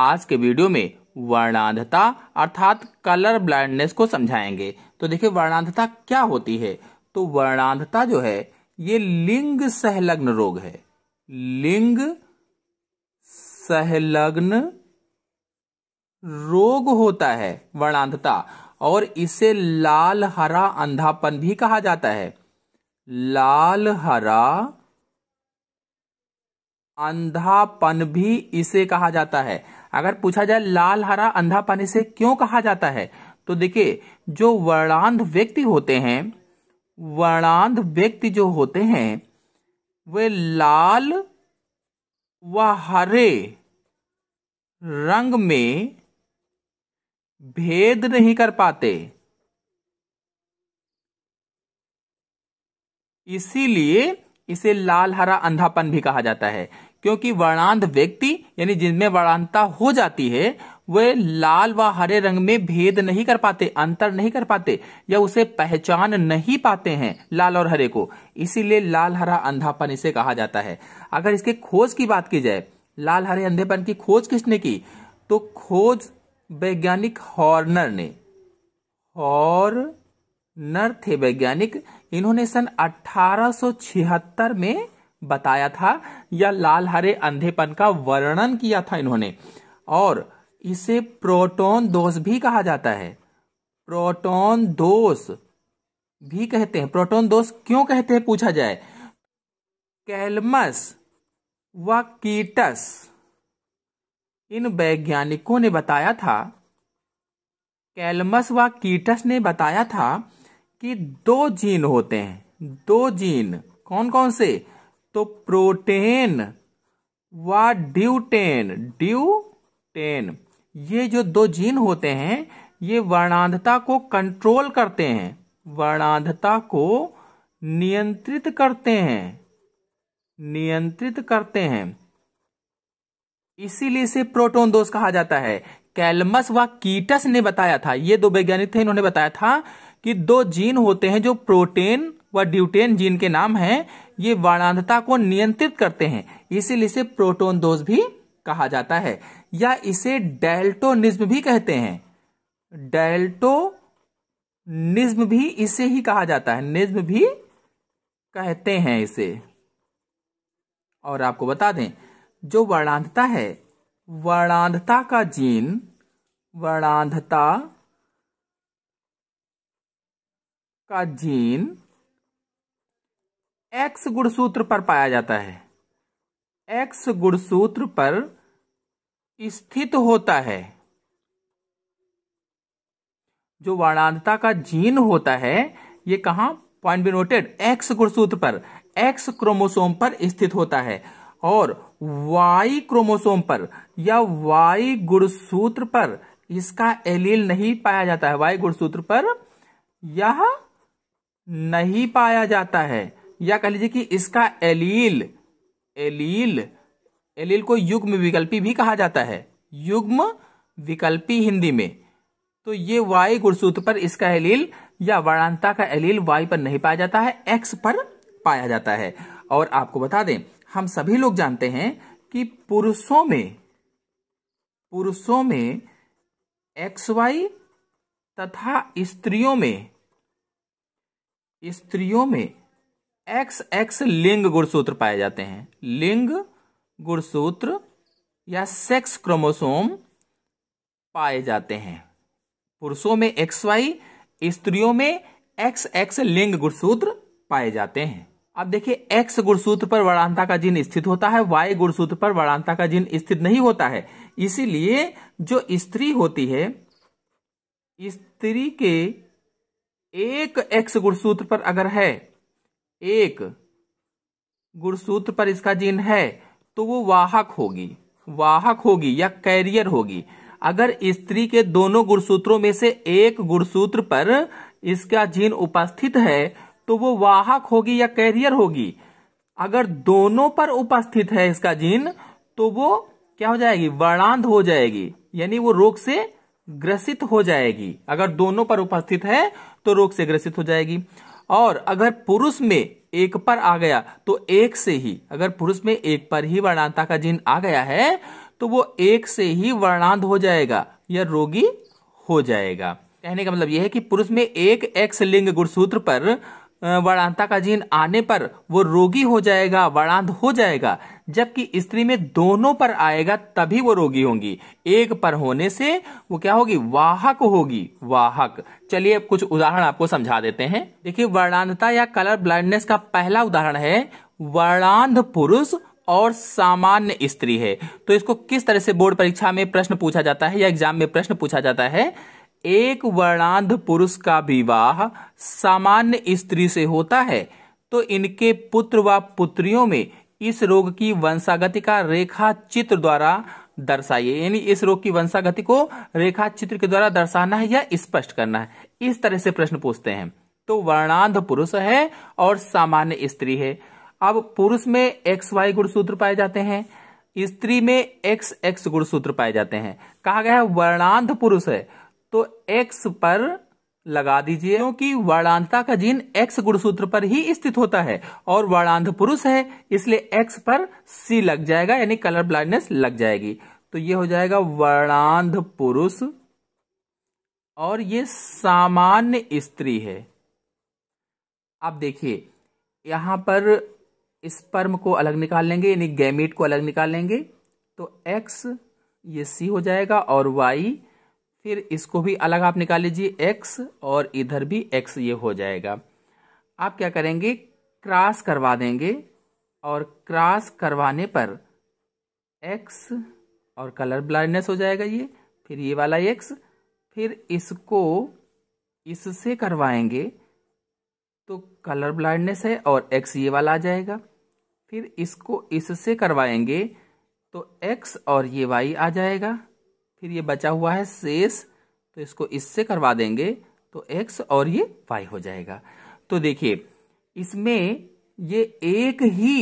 आज के वीडियो में वर्णांधता अर्थात कलर ब्लाइंडनेस को समझाएंगे तो देखिए वर्णांधता क्या होती है तो वर्णांधता जो है ये लिंग सहलग्न रोग है लिंग सहलग्न रोग होता है वर्णांधता और इसे लाल हरा अंधापन भी कहा जाता है लाल हरा अंधापन भी इसे कहा जाता है अगर पूछा जाए लाल हरा अंधा पानी से क्यों कहा जाता है तो देखिए जो वर्णांध व्यक्ति होते हैं वर्णांध व्यक्ति जो होते हैं वे लाल व हरे रंग में भेद नहीं कर पाते इसीलिए इसे लाल हरा अंधापन भी कहा जाता है क्योंकि वर्णांध व्यक्ति यानी जिनमें वर्णांता हो जाती है वे लाल व हरे रंग में भेद नहीं कर पाते अंतर नहीं कर पाते या उसे पहचान नहीं पाते हैं लाल और हरे को इसीलिए लाल हरा अंधापन इसे कहा जाता है अगर इसके खोज की बात की जाए लाल हरे अंधेपन की खोज किसने की तो खोज वैज्ञानिक हॉर्नर ने हॉर्नर थे वैज्ञानिक इन्होंने सन 1876 में बताया था या लाल हरे अंधेपन का वर्णन किया था इन्होंने और इसे प्रोटोन दोष भी कहा जाता है प्रोटोन दोष भी कहते हैं प्रोटोन दोष क्यों कहते हैं पूछा जाए कैलमस व कीटस इन वैज्ञानिकों ने बताया था कैलमस व कीटस ने बताया था कि दो जीन होते हैं दो जीन कौन कौन से तो प्रोटेन व ड्यूटेन ड्यूटेन ये जो दो जीन होते हैं ये वर्णांधता को कंट्रोल करते हैं वर्णांधता को नियंत्रित करते हैं नियंत्रित करते हैं इसीलिए इसे प्रोटोन दोष कहा जाता है कैलमस व कीटस ने बताया था ये दो वैज्ञानिक थे इन्होंने बताया था कि दो जीन होते हैं जो प्रोटीन व ड्यूटेन जीन के नाम हैं ये वाणांधता को नियंत्रित करते हैं इसीलिए इसे प्रोटोन दोष भी कहा जाता है या इसे डेल्टोनिज्म भी कहते हैं डेल्टोनिज्म भी इसे ही कहा जाता है निज्म भी कहते हैं इसे और आपको बता दें जो वर्णांधता है वर्णांधता का जीन वर्णांधता का जीन एक्स गुणसूत्र पर पाया जाता है एक्स गुणसूत्र पर स्थित होता है जो वर्णांतता का जीन होता है ये कहा पॉइंट बी नोटेड एक्स गुणसूत्र पर एक्स क्रोमोसोम पर स्थित होता है और वाई क्रोमोसोम पर या वाई गुणसूत्र पर इसका एलील नहीं पाया जाता है वाई गुणसूत्र पर यह नहीं पाया जाता है या कह लीजिए कि इसका एलील एलील एलील को युग्म विकल्पी भी कहा जाता है युग्म विकल्पी हिंदी में तो ये वाई गुणसूत्र पर इसका एलील या वर्णांता का एलील वाई पर नहीं पाया जाता है एक्स पर पाया जाता है और आपको बता दें हम सभी लोग जानते हैं कि पुरुषों में पुरुषों में एक्स वाई तथा स्त्रियों में स्त्रियों में एक्स एक्स लिंग गुणसूत्र पाए जाते हैं लिंग गुणसूत्र या सेक्स क्रोमोसोम पाए जाते हैं पुरुषों में एक्स वाई स्त्रियों में एक्स एक्स लिंग गुणसूत्र पाए जाते हैं अब देखिए एक्स गुणसूत्र पर वर्णांता का जीन स्थित होता है वाई गुणसूत्र पर वर्णांता का जीन स्थित नहीं होता है इसीलिए जो स्त्री होती है स्त्री के एक एक्स गुणसूत्र पर अगर है एक गुणसूत्र पर इसका जीन है तो वो वाहक होगी वाहक होगी या कैरियर होगी अगर स्त्री के दोनों गुणसूत्रों में से एक गुणसूत्र पर इसका जीन उपस्थित है तो वो वाहक होगी या कैरियर होगी अगर दोनों पर उपस्थित है इसका जीन तो वो क्या हो जाएगी वर्णांध हो जाएगी यानी वो रोग से ग्रसित हो जाएगी अगर दोनों पर उपस्थित है तो रोग से ग्रसित हो जाएगी और अगर पुरुष में एक पर आ गया तो एक से ही अगर पुरुष में एक पर ही वर्णांता का जीन आ गया है तो वो एक से ही वर्णांत हो जाएगा या रोगी हो जाएगा कहने का मतलब यह है कि पुरुष में एक एक्स लिंग गुणसूत्र पर वड़ांता का जीन आने पर वो रोगी हो जाएगा वड़ांत हो जाएगा जबकि स्त्री में दोनों पर आएगा तभी वो रोगी होंगी एक पर होने से वो क्या होगी वाहक होगी वाहक चलिए कुछ उदाहरण आपको समझा देते हैं देखिए वर्णांधता या कलर ब्लाइंडनेस का पहला उदाहरण है वर्णांध पुरुष और सामान्य स्त्री है तो इसको किस तरह से बोर्ड परीक्षा में प्रश्न पूछा जाता है या एग्जाम में प्रश्न पूछा जाता है एक वर्णांध पुरुष का विवाह सामान्य स्त्री से होता है तो इनके पुत्र व पुत्रियों में इस रोग की वंशागति का रेखा चित्र द्वारा दर्शाइए यानी इस रोग की वंशागति को रेखा चित्र के द्वारा दर्शाना है या स्पष्ट करना है इस तरह से प्रश्न पूछते हैं तो वर्णांध पुरुष है और सामान्य स्त्री है अब पुरुष में एक्स वाई गुणसूत्र पाए जाते हैं स्त्री में एक्स एक्स गुणसूत्र पाए जाते हैं कहा गया है वर्णांध पुरुष है तो एक्स पर लगा दीजिए क्योंकि वर्णांधता का जीन एक्स गुणसूत्र पर ही स्थित होता है और वर्णांध पुरुष है इसलिए एक्स पर सी लग जाएगा यानी कलर ब्लाइंडनेस लग जाएगी तो ये हो जाएगा वर्णांध पुरुष और ये सामान्य स्त्री है आप देखिए यहां पर स्पर्म को अलग निकाल लेंगे यानी गैमेट को अलग निकाल लेंगे तो एक्स ये सी हो जाएगा और वाई फिर इसको भी अलग आप निकाल लीजिए एक्स और इधर भी एक्स ये हो जाएगा आप क्या करेंगे क्रॉस करवा देंगे और क्रॉस करवाने पर एक्स और कलर ब्लाइंडनेस हो जाएगा ये फिर ये वाला एक्स फिर इसको इससे करवाएंगे तो कलर ब्लाइंडनेस है और एक्स ये वाला आ जाएगा फिर इसको इससे करवाएंगे तो एक्स और ये वाई आ जाएगा फिर ये बचा हुआ है शेष तो इसको इससे करवा देंगे तो एक्स और ये वाई हो जाएगा तो देखिए इसमें ये एक ही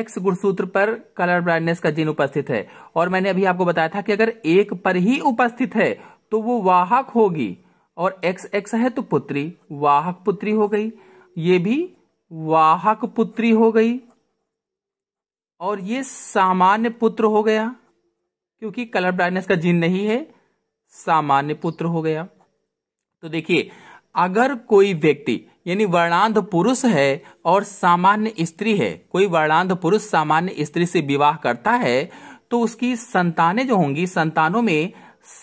एक्स गुणसूत्र पर कलर ब्राइटनेस का जीन उपस्थित है और मैंने अभी आपको बताया था कि अगर एक पर ही उपस्थित है तो वो वाहक होगी और एक्स एक्स है तो पुत्री वाहक पुत्री हो गई ये भी वाहक पुत्री हो गई और ये सामान्य पुत्र हो गया क्योंकि कलर ब्राइटनेस का जीन नहीं है सामान्य पुत्र हो गया तो देखिए अगर कोई व्यक्ति यानी वर्णांध पुरुष है और सामान्य स्त्री है कोई वर्णांध पुरुष सामान्य स्त्री से विवाह करता है तो उसकी संतानें जो होंगी संतानों में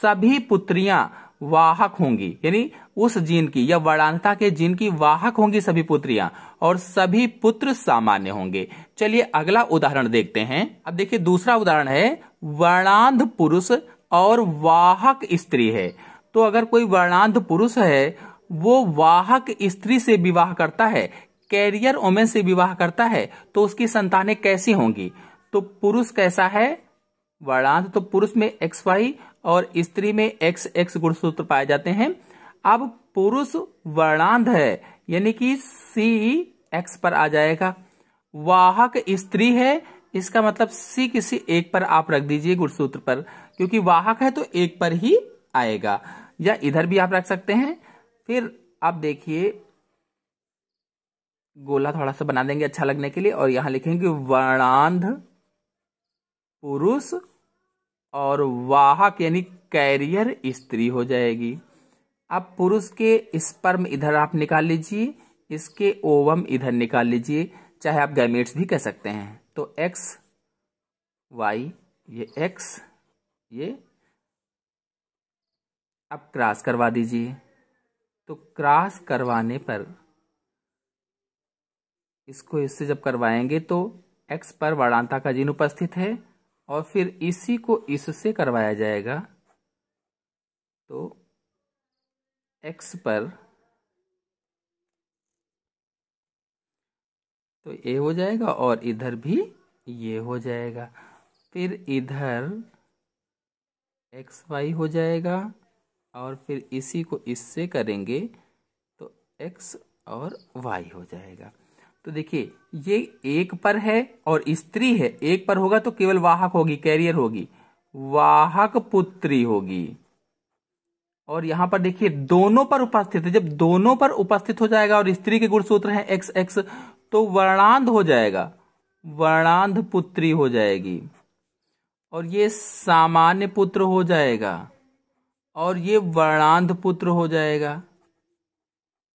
सभी पुत्रियां वाहक होंगी यानी उस जीन की या वर्णांधता के जीन की वाहक होंगी सभी पुत्रियां और सभी पुत्र सामान्य होंगे चलिए अगला उदाहरण देखते हैं अब देखिए दूसरा उदाहरण है वर्णांध पुरुष और वाहक स्त्री है तो अगर कोई वर्णांध पुरुष है वो वाहक स्त्री से विवाह करता है कैरियर ओमेन से विवाह करता है तो उसकी संतानें कैसी होंगी तो पुरुष कैसा है वर्णांध तो पुरुष में एक्स वाई और स्त्री में एक्स एक्स गुणसूत्र पाए जाते हैं अब पुरुष वर्णांध है यानी कि सी एक्स पर आ जाएगा वाहक स्त्री है इसका मतलब सी किसी एक पर आप रख दीजिए गुणसूत्र पर क्योंकि वाहक है तो एक पर ही आएगा या इधर भी आप रख सकते हैं फिर आप देखिए गोला थोड़ा सा बना देंगे अच्छा लगने के लिए और यहां लिखेंगे वर्णांध पुरुष और वाहक यानी कैरियर स्त्री हो जाएगी अब पुरुष के स्पर्म इधर आप निकाल लीजिए इसके ओवम इधर निकाल लीजिए चाहे आप गैमेट्स भी कह सकते हैं तो एक्स वाई ये एक्स ये आप क्रॉस करवा दीजिए तो क्रॉस करवाने पर इसको इससे जब करवाएंगे तो एक्स पर वर्णांता का जीन उपस्थित है और फिर इसी को इससे करवाया जाएगा तो एक्स पर तो ये हो जाएगा और इधर भी ये हो जाएगा फिर इधर एक्स वाई हो जाएगा और फिर इसी को इससे करेंगे तो एक्स और वाई हो जाएगा तो देखिए ये एक पर है और स्त्री है एक पर होगा तो केवल वाहक होगी कैरियर होगी वाहक पुत्री होगी और यहां पर देखिए दोनों पर उपस्थित है जब दोनों पर उपस्थित हो जाएगा और स्त्री के गुणसूत्र है एक्स एक्स तो वर्णांध हो जाएगा वर्णांध पुत्री हो जाएगी और ये सामान्य पुत्र हो जाएगा और ये वर्णांध पुत्र हो जाएगा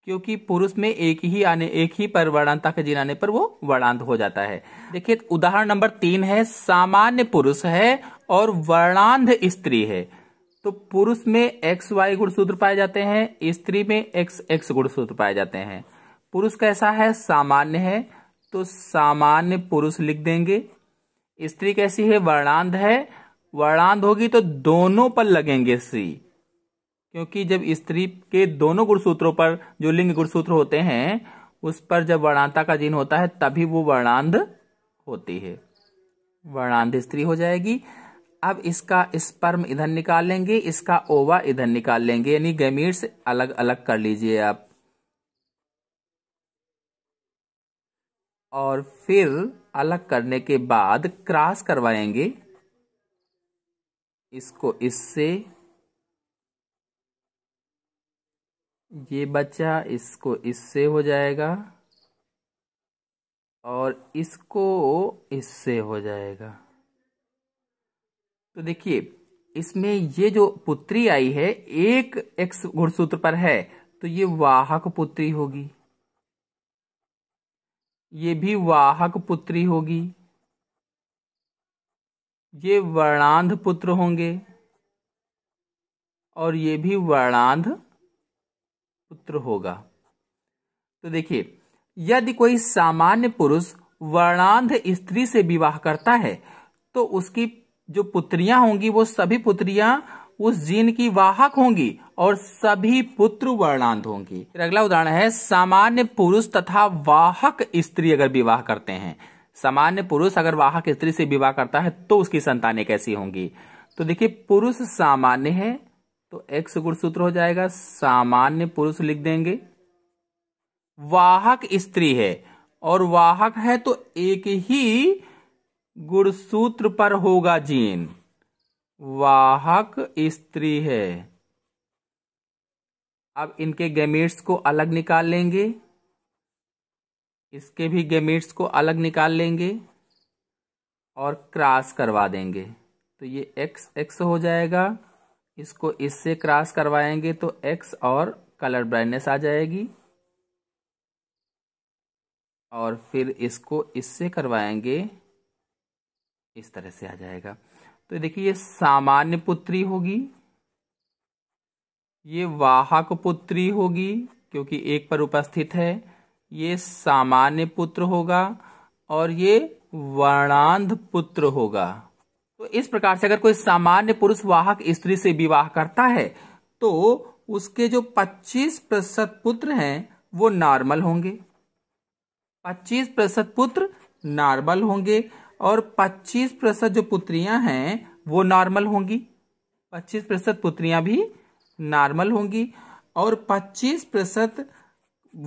क्योंकि पुरुष में एक ही आने एक ही पर वर्णांता के जीन आने पर वो वर्णांध हो जाता है देखिए उदाहरण नंबर तीन है सामान्य पुरुष है और वर्णांध स्त्री है तो पुरुष में एक्स वाई गुणसूत्र पाए जाते हैं स्त्री में एक्स एक्स गुणसूत्र पाए जाते हैं पुरुष कैसा है सामान्य है तो सामान्य पुरुष लिख देंगे स्त्री कैसी है वर्णांध है वर्णांध होगी तो दोनों पर लगेंगे सी क्योंकि जब स्त्री के दोनों गुणसूत्रों पर जो लिंग गुणसूत्र होते हैं उस पर जब वर्णांता का जीन होता है तभी वो वर्णांध होती है वर्णांध स्त्री हो जाएगी अब इसका स्पर्म इधर निकाल लेंगे इसका ओवा इधर निकाल लेंगे यानी गमीर से अलग अलग कर लीजिए आप और फिर अलग करने के बाद क्रॉस करवाएंगे इसको इससे ये बच्चा इसको इससे हो जाएगा और इसको इससे हो जाएगा तो देखिए इसमें ये जो पुत्री आई है एक एक्स गुणसूत्र पर है तो ये वाहक पुत्री होगी ये भी वाहक पुत्री होगी ये वर्णांध पुत्र होंगे और ये भी वर्णांध पुत्र होगा तो देखिए यदि कोई सामान्य पुरुष वर्णांध स्त्री से विवाह करता है तो उसकी जो पुत्रियां होंगी वो सभी पुत्रियां उस जीन की वाहक होंगी और सभी पुत्र वर्णांत होंगे अगला उदाहरण है सामान्य पुरुष तथा वाहक स्त्री अगर विवाह करते हैं सामान्य पुरुष अगर वाहक स्त्री से विवाह करता है तो उसकी संतानें कैसी होंगी तो देखिए पुरुष सामान्य है तो एक्स गुणसूत्र हो जाएगा सामान्य पुरुष लिख देंगे वाहक स्त्री है और वाहक है तो एक ही गुणसूत्र पर होगा जीन वाहक स्त्री है अब इनके गेमेट्स को अलग निकाल लेंगे इसके भी गेमेट्स को अलग निकाल लेंगे और क्रॉस करवा देंगे तो ये एक्स एक्स हो जाएगा इसको इससे क्रॉस करवाएंगे तो एक्स और कलर ब्राइटनेस आ जाएगी और फिर इसको इससे करवाएंगे इस तरह से आ जाएगा तो देखिए ये सामान्य पुत्री होगी ये वाहक पुत्री होगी क्योंकि एक पर उपस्थित है ये सामान्य पुत्र होगा और ये वर्णांध पुत्र होगा तो इस प्रकार से अगर कोई सामान्य पुरुष वाहक स्त्री से विवाह करता है तो उसके जो 25 प्रतिशत पुत्र हैं वो नॉर्मल होंगे 25 प्रतिशत पुत्र नॉर्मल होंगे और 25 प्रतिशत जो पुत्रियां हैं वो नॉर्मल होंगी 25 प्रतिशत पुत्रियां भी नॉर्मल होंगी और 25 प्रतिशत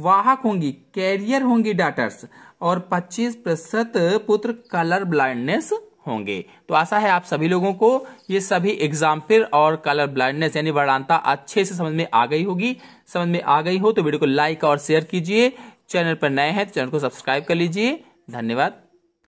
वाहक होंगी कैरियर होंगी डाटर्स और 25 प्रतिशत पुत्र कलर ब्लाइंडनेस होंगे तो आशा है आप सभी लोगों को ये सभी एग्जाम्पल और कलर ब्लाइंडनेस यानी वर्णांता अच्छे से समझ में आ गई होगी समझ में आ गई हो तो वीडियो को लाइक और शेयर कीजिए चैनल पर नए हैं तो चैनल को सब्सक्राइब कर लीजिए धन्यवाद